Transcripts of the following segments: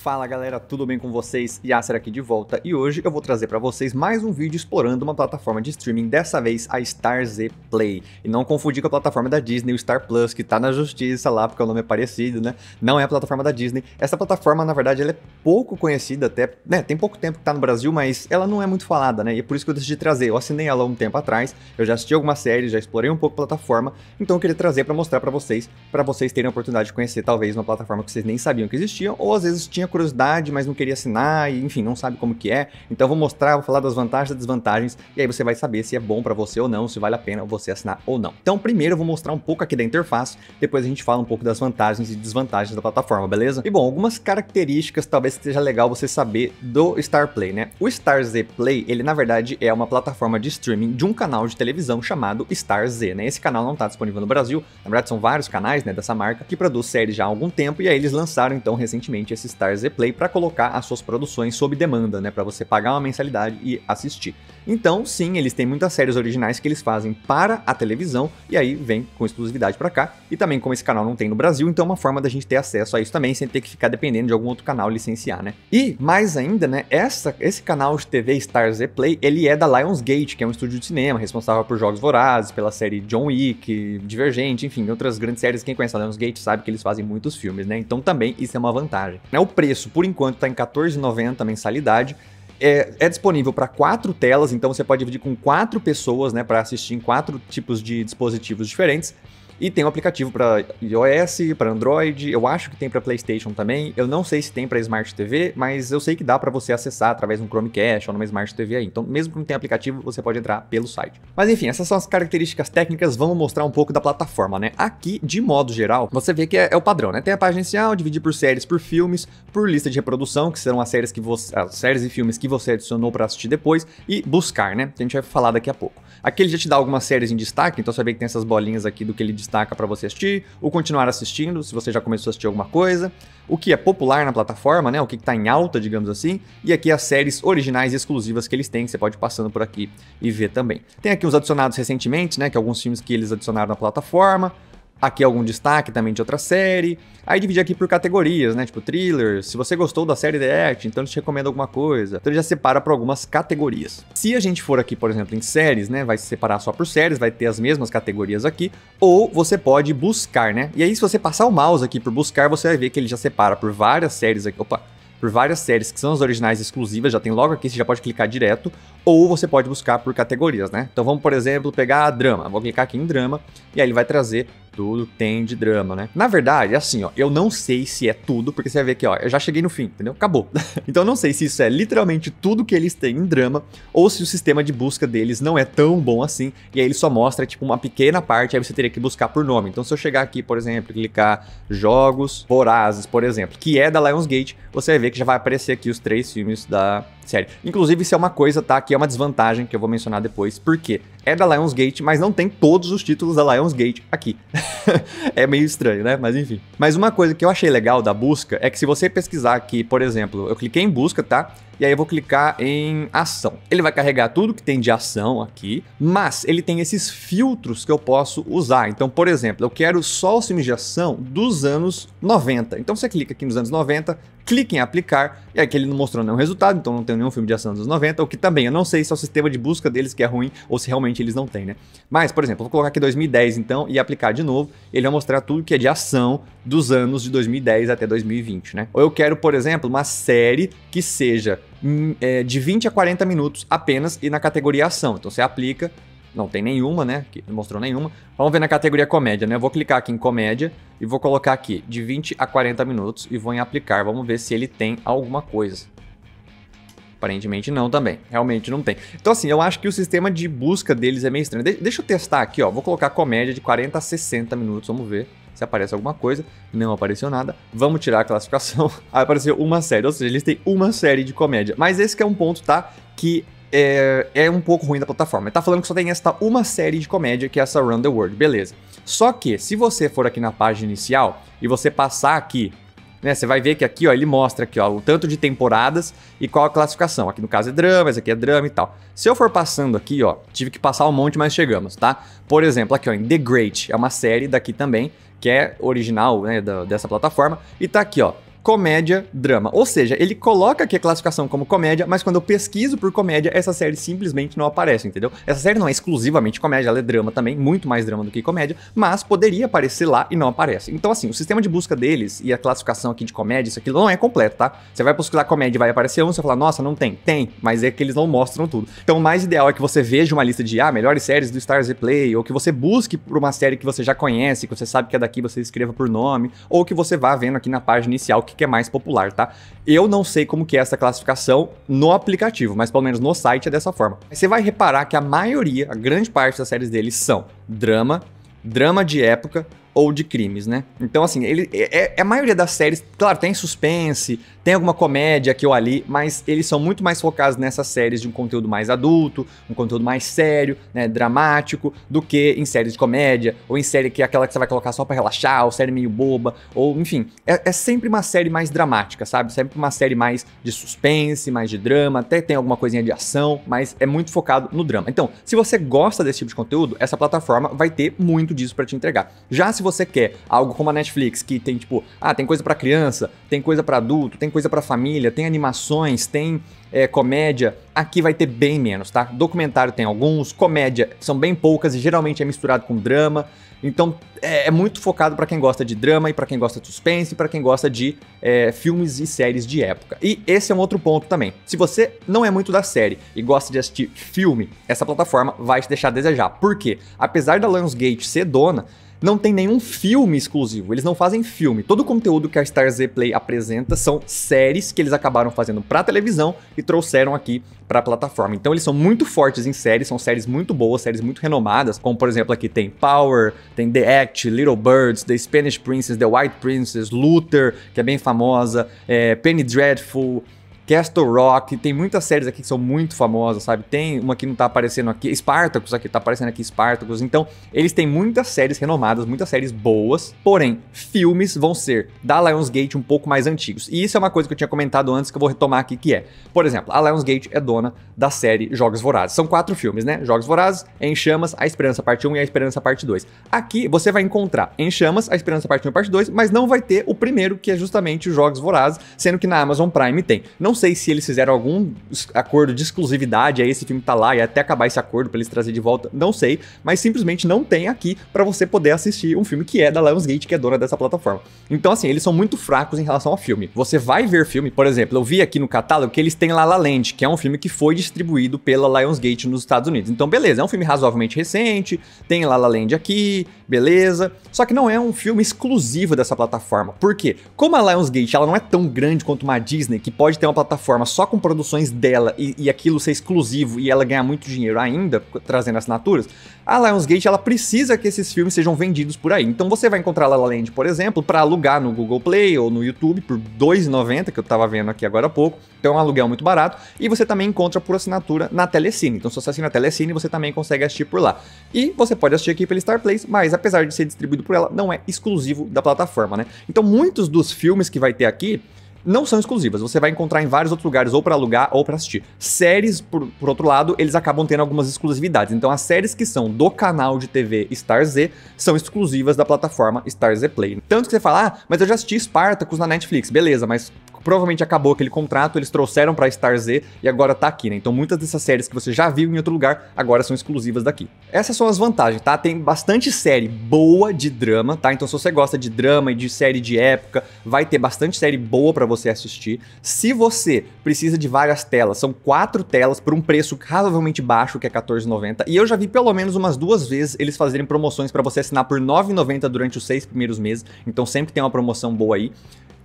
Fala galera, tudo bem com vocês? Yasser aqui de volta e hoje eu vou trazer para vocês mais um vídeo explorando uma plataforma de streaming, dessa vez a Star Z Play. E não confundir com a plataforma da Disney, o Star Plus, que tá na justiça lá porque o nome é parecido, né? Não é a plataforma da Disney. Essa plataforma, na verdade, ela é pouco conhecida até, né? Tem pouco tempo que tá no Brasil, mas ela não é muito falada, né? E é por isso que eu decidi trazer. Eu assinei ela um tempo atrás, eu já assisti algumas séries, já explorei um pouco a plataforma, então eu queria trazer para mostrar para vocês, para vocês terem a oportunidade de conhecer talvez uma plataforma que vocês nem sabiam que existia ou às vezes tinha tinha curiosidade, mas não queria assinar, e, enfim, não sabe como que é. Então vou mostrar, vou falar das vantagens e desvantagens, e aí você vai saber se é bom para você ou não, se vale a pena você assinar ou não. Então primeiro eu vou mostrar um pouco aqui da interface, depois a gente fala um pouco das vantagens e desvantagens da plataforma, beleza? E bom, algumas características talvez seja legal você saber do Star Play, né? O Star Z Play, ele na verdade é uma plataforma de streaming de um canal de televisão chamado Star Z, né? Esse canal não está disponível no Brasil, na verdade são vários canais, né, dessa marca, que produz séries já há algum tempo, e aí eles lançaram então recentemente esse Star Z Play para colocar as suas produções sob demanda, né, para você pagar uma mensalidade e assistir. Então, sim, eles têm muitas séries originais que eles fazem para a televisão e aí vem com exclusividade para cá. E também como esse canal não tem no Brasil, então é uma forma da gente ter acesso a isso também sem ter que ficar dependendo de algum outro canal licenciar, né? E mais ainda, né, essa esse canal de TV Star Z Play, ele é da Lionsgate, que é um estúdio de cinema responsável por Jogos Vorazes, pela série John Wick, Divergente, enfim, outras grandes séries. Quem conhece a Lionsgate sabe que eles fazem muitos filmes, né? Então também isso é uma vantagem. É, o preço, por enquanto, está em R$14,90 mensalidade. É, é, disponível para quatro telas, então você pode dividir com quatro pessoas, né, para assistir em quatro tipos de dispositivos diferentes. E tem um aplicativo para iOS, para Android, eu acho que tem para PlayStation também. Eu não sei se tem para Smart TV, mas eu sei que dá para você acessar através de um Chromecast ou numa Smart TV aí. Então, mesmo que não tenha aplicativo, você pode entrar pelo site. Mas enfim, essas são as características técnicas, vamos mostrar um pouco da plataforma, né? Aqui, de modo geral, você vê que é, é o padrão, né? Tem a página inicial, dividir por séries, por filmes, por lista de reprodução, que serão as séries que você as séries e filmes que você adicionou para assistir depois e buscar, né? Que a gente vai falar daqui a pouco. Aqui ele já te dá algumas séries em destaque, então você vê que tem essas bolinhas aqui do que ele destaca destaca para você assistir, ou continuar assistindo, se você já começou a assistir alguma coisa, o que é popular na plataforma, né, o que está em alta, digamos assim, e aqui as séries originais e exclusivas que eles têm, que você pode ir passando por aqui e ver também. Tem aqui os adicionados recentemente, né, que alguns filmes que eles adicionaram na plataforma, Aqui algum destaque também de outra série. Aí divide aqui por categorias, né? Tipo thriller. Se você gostou da série The Act, então ele te recomenda alguma coisa. Então ele já separa para algumas categorias. Se a gente for aqui, por exemplo, em séries, né? Vai se separar só por séries, vai ter as mesmas categorias aqui. Ou você pode buscar, né? E aí, se você passar o mouse aqui por buscar, você vai ver que ele já separa por várias séries aqui. Opa! Por várias séries que são as originais exclusivas, já tem logo aqui, você já pode clicar direto, ou você pode buscar por categorias, né? Então vamos, por exemplo, pegar drama. Vou clicar aqui em drama, e aí ele vai trazer tudo tem de drama, né? Na verdade, é assim, ó, eu não sei se é tudo, porque você vai ver que, ó, eu já cheguei no fim, entendeu? Acabou. então eu não sei se isso é literalmente tudo que eles têm em drama, ou se o sistema de busca deles não é tão bom assim, e aí ele só mostra, tipo, uma pequena parte, aí você teria que buscar por nome. Então se eu chegar aqui, por exemplo, clicar jogos vorazes, por exemplo, que é da Lionsgate, você vai ver que já vai aparecer aqui os três filmes da sério. Inclusive, isso é uma coisa, tá? Que é uma desvantagem que eu vou mencionar depois, porque é da Lionsgate, mas não tem todos os títulos da Lionsgate aqui. é meio estranho, né? Mas enfim. Mas uma coisa que eu achei legal da busca é que se você pesquisar aqui, por exemplo, eu cliquei em busca, tá? e aí eu vou clicar em ação. Ele vai carregar tudo que tem de ação aqui, mas ele tem esses filtros que eu posso usar. Então, por exemplo, eu quero só os filmes de ação dos anos 90. Então você clica aqui nos anos 90, clique em aplicar, e aqui ele não mostrou nenhum resultado, então não tem nenhum filme de ação dos 90, o que também eu não sei se é o sistema de busca deles que é ruim ou se realmente eles não têm, né? Mas, por exemplo, vou colocar aqui 2010 então e aplicar de novo, ele vai mostrar tudo que é de ação dos anos de 2010 até 2020, né? Ou eu quero, por exemplo, uma série que seja Hum, é, de 20 a 40 minutos apenas e na categoria ação. Então você aplica, não tem nenhuma, né? não mostrou nenhuma. Vamos ver na categoria comédia, né? Eu vou clicar aqui em comédia e vou colocar aqui de 20 a 40 minutos e vou em aplicar. Vamos ver se ele tem alguma coisa. Aparentemente não também, realmente não tem. Então assim, eu acho que o sistema de busca deles é meio estranho. De deixa eu testar aqui, ó. Vou colocar comédia de 40 a 60 minutos, vamos ver se aparece alguma coisa, não apareceu nada, vamos tirar a classificação. Aí apareceu uma série, ou seja, eles têm uma série de comédia. Mas esse é um ponto, tá? Que é, é, um pouco ruim da plataforma. Ele tá falando que só tem esta uma série de comédia, que é essa Run the World, beleza. Só que, se você for aqui na página inicial e você passar aqui, né, você vai ver que aqui, ó, ele mostra aqui, ó, o tanto de temporadas e qual a classificação. Aqui no caso é drama, esse aqui é drama e tal. Se eu for passando aqui, ó, tive que passar um monte, mas chegamos, tá? Por exemplo, aqui, ó, em The Great, é uma série daqui também, que é original né, da, dessa plataforma. E tá aqui, ó comédia, drama. Ou seja, ele coloca aqui a classificação como comédia, mas quando eu pesquiso por comédia, essa série simplesmente não aparece, entendeu? Essa série não é exclusivamente comédia, ela é drama também, muito mais drama do que comédia, mas poderia aparecer lá e não aparece. Então, assim, o sistema de busca deles e a classificação aqui de comédia, isso aqui não é completo, tá? Você vai buscar comédia e vai aparecer um, você fala, nossa, não tem. Tem, mas é que eles não mostram tudo. Então, o mais ideal é que você veja uma lista de, ah, melhores séries do Stars Play, ou que você busque por uma série que você já conhece, que você sabe que é daqui, você escreva por nome, ou que você vá vendo aqui na página inicial que que é mais popular, tá? Eu não sei como que é essa classificação no aplicativo, mas pelo menos no site é dessa forma. Você vai reparar que a maioria, a grande parte das séries deles são drama, drama de época ou de crimes, né? Então, assim, ele é, é a maioria das séries, claro, tem suspense, tem alguma comédia aqui ou ali, mas eles são muito mais focados nessas séries de um conteúdo mais adulto, um conteúdo mais sério, né, dramático, do que em séries de comédia, ou em série que é aquela que você vai colocar só para relaxar, ou série meio boba, ou enfim. É, é, sempre uma série mais dramática, sabe? Sempre uma série mais de suspense, mais de drama, até tem alguma coisinha de ação, mas é muito focado no drama. Então, se você gosta desse tipo de conteúdo, essa plataforma vai ter muito disso para te entregar. Já se você quer algo como a Netflix, que tem tipo, ah, tem coisa para criança, tem coisa para adulto, tem coisa coisa para família, tem animações, tem é, comédia. Aqui vai ter bem menos, tá? Documentário tem alguns, comédia são bem poucas e geralmente é misturado com drama. Então é, é muito focado para quem gosta de drama e para quem gosta de suspense, e para quem gosta de é, filmes e séries de época. E esse é um outro ponto também. Se você não é muito da série e gosta de assistir filme, essa plataforma vai te deixar a desejar. Por quê? Apesar da Lionsgate ser dona, não tem nenhum filme exclusivo, eles não fazem filme. Todo o conteúdo que a Star Z Play apresenta são séries que eles acabaram fazendo para televisão e trouxeram aqui para a plataforma. Então eles são muito fortes em séries, são séries muito boas, séries muito renomadas, como por exemplo aqui tem Power, tem The Act, Little Birds, The Spanish Princess, The White Princess, Luther, que é bem famosa, é, Penny Dreadful, Castle Rock, tem muitas séries aqui que são muito famosas, sabe? Tem uma que não tá aparecendo aqui, Spartacus, aqui tá aparecendo aqui Spartacus. Então, eles têm muitas séries renomadas, muitas séries boas, porém, filmes vão ser da Lionsgate um pouco mais antigos. E isso é uma coisa que eu tinha comentado antes que eu vou retomar aqui, que é, por exemplo, a Lionsgate é dona da série Jogos Vorazes. São quatro filmes, né? Jogos Vorazes, Em Chamas, A Esperança Parte 1 e A Esperança Parte 2. Aqui você vai encontrar Em Chamas, A Esperança Parte 1 e Parte 2, mas não vai ter o primeiro, que é justamente os Jogos Vorazes, sendo que na Amazon Prime tem. Não sei se eles fizeram algum acordo de exclusividade, aí esse filme tá lá e até acabar esse acordo para eles trazer de volta, não sei, mas simplesmente não tem aqui para você poder assistir um filme que é da Lionsgate, que é dona dessa plataforma. Então assim, eles são muito fracos em relação ao filme. Você vai ver filme, por exemplo, eu vi aqui no catálogo que eles têm La La Land, que é um filme que foi distribuído pela Lionsgate nos Estados Unidos. Então beleza, é um filme razoavelmente recente, tem La La Land aqui, beleza. Só que não é um filme exclusivo dessa plataforma. Por quê? Como a Lionsgate, ela não é tão grande quanto uma Disney, que pode ter uma plataforma plataforma só com produções dela e, e aquilo ser exclusivo e ela ganhar muito dinheiro ainda, trazendo assinaturas, a Lionsgate ela precisa que esses filmes sejam vendidos por aí. Então você vai encontrar La La Land, por exemplo, para alugar no Google Play ou no YouTube por R$ 2,90, que eu estava vendo aqui agora há pouco. Então é um aluguel muito barato. E você também encontra por assinatura na Telecine. Então se você assina a Telecine, você também consegue assistir por lá. E você pode assistir aqui pelo Star Place, mas apesar de ser distribuído por ela, não é exclusivo da plataforma, né? Então muitos dos filmes que vai ter aqui não são exclusivas. Você vai encontrar em vários outros lugares, ou para alugar ou para assistir. Séries, por, por outro lado, eles acabam tendo algumas exclusividades. Então, as séries que são do canal de TV Star Z são exclusivas da plataforma Star Z Play. Tanto que você fala, ah, mas eu já assisti Spartacus na Netflix. Beleza, mas provavelmente acabou aquele contrato, eles trouxeram pra Star Z e agora tá aqui, né? Então muitas dessas séries que você já viu em outro lugar agora são exclusivas daqui. Essas são as vantagens, tá? Tem bastante série boa de drama, tá? Então se você gosta de drama e de série de época, vai ter bastante série boa para você assistir. Se você precisa de várias telas, são quatro telas por um preço razoavelmente baixo, que é R$14,90. E eu já vi pelo menos umas duas vezes eles fazerem promoções para você assinar por R$9,90 durante os seis primeiros meses. Então sempre tem uma promoção boa aí.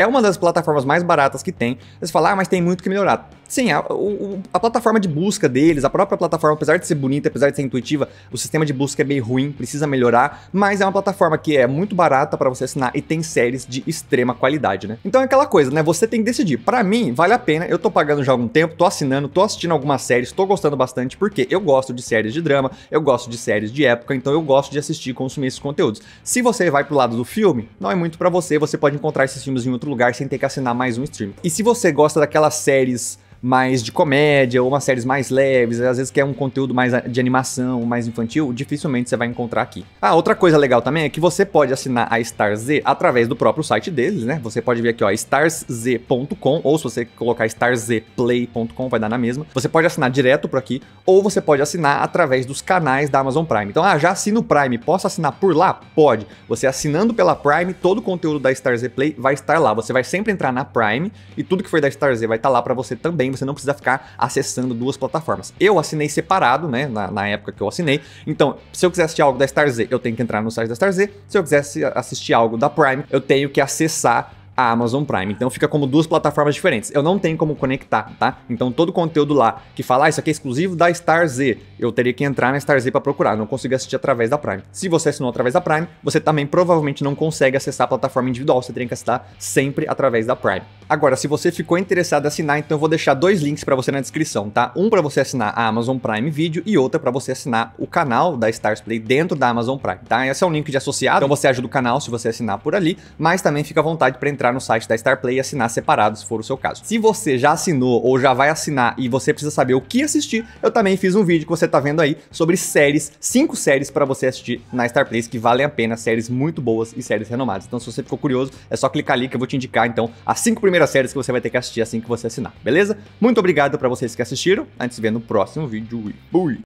É uma das plataformas mais baratas que tem. Você fala, ah, mas tem muito que melhorar. Sim, a, o, a, plataforma de busca deles, a própria plataforma, apesar de ser bonita, apesar de ser intuitiva, o sistema de busca é meio ruim, precisa melhorar, mas é uma plataforma que é muito barata para você assinar e tem séries de extrema qualidade, né? Então é aquela coisa, né? Você tem que decidir. Para mim, vale a pena, eu tô pagando já há algum tempo, tô assinando, tô assistindo algumas séries, tô gostando bastante, porque eu gosto de séries de drama, eu gosto de séries de época, então eu gosto de assistir e consumir esses conteúdos. Se você vai pro lado do filme, não é muito para você, você pode encontrar esses filmes em outro lugar sem ter que assinar mais um stream. E se você gosta daquelas séries mais de comédia ou umas séries mais leves, às vezes quer um conteúdo mais de animação, mais infantil, dificilmente você vai encontrar aqui. Ah, outra coisa legal também é que você pode assinar a Starz Z através do próprio site deles, né? Você pode vir aqui, ó, starsz.com ou se você colocar starzplay.com vai dar na mesma. Você pode assinar direto por aqui ou você pode assinar através dos canais da Amazon Prime. Então, ah, já assino o Prime, posso assinar por lá? Pode. Você assinando pela Prime, todo o conteúdo da Starz Z Play vai estar lá. Você vai sempre entrar na Prime e tudo que for da Starz Z vai estar lá para você também você não precisa ficar acessando duas plataformas. Eu assinei separado, né, na, na época que eu assinei, então se eu quiser assistir algo da StarZ, eu tenho que entrar no site da StarZ, se eu quisesse assistir algo da Prime, eu tenho que acessar a Amazon Prime. Então fica como duas plataformas diferentes. Eu não tenho como conectar, tá? Então todo o conteúdo lá que falar, ah, isso aqui é exclusivo da Star Z, eu teria que entrar na Star Z para procurar, não consigo assistir através da Prime. Se você assinou através da Prime, você também provavelmente não consegue acessar a plataforma individual, você teria que assinar sempre através da Prime. Agora, se você ficou interessado em assinar, então eu vou deixar dois links para você na descrição, tá? Um para você assinar a Amazon Prime Video e outra para você assinar o canal da Stars Play dentro da Amazon Prime, tá? Esse é um link de associado, então você ajuda o canal se você assinar por ali, mas também fica à vontade para entrar entrar no site da Starplay e assinar separado, se for o seu caso. Se você já assinou ou já vai assinar e você precisa saber o que assistir, eu também fiz um vídeo que você tá vendo aí sobre séries, cinco séries para você assistir na Starplay que valem a pena, séries muito boas e séries renomadas. Então se você ficou curioso, é só clicar ali que eu vou te indicar então as cinco primeiras séries que você vai ter que assistir assim que você assinar, beleza? Muito obrigado para vocês que assistiram, a gente se vê no próximo vídeo fui!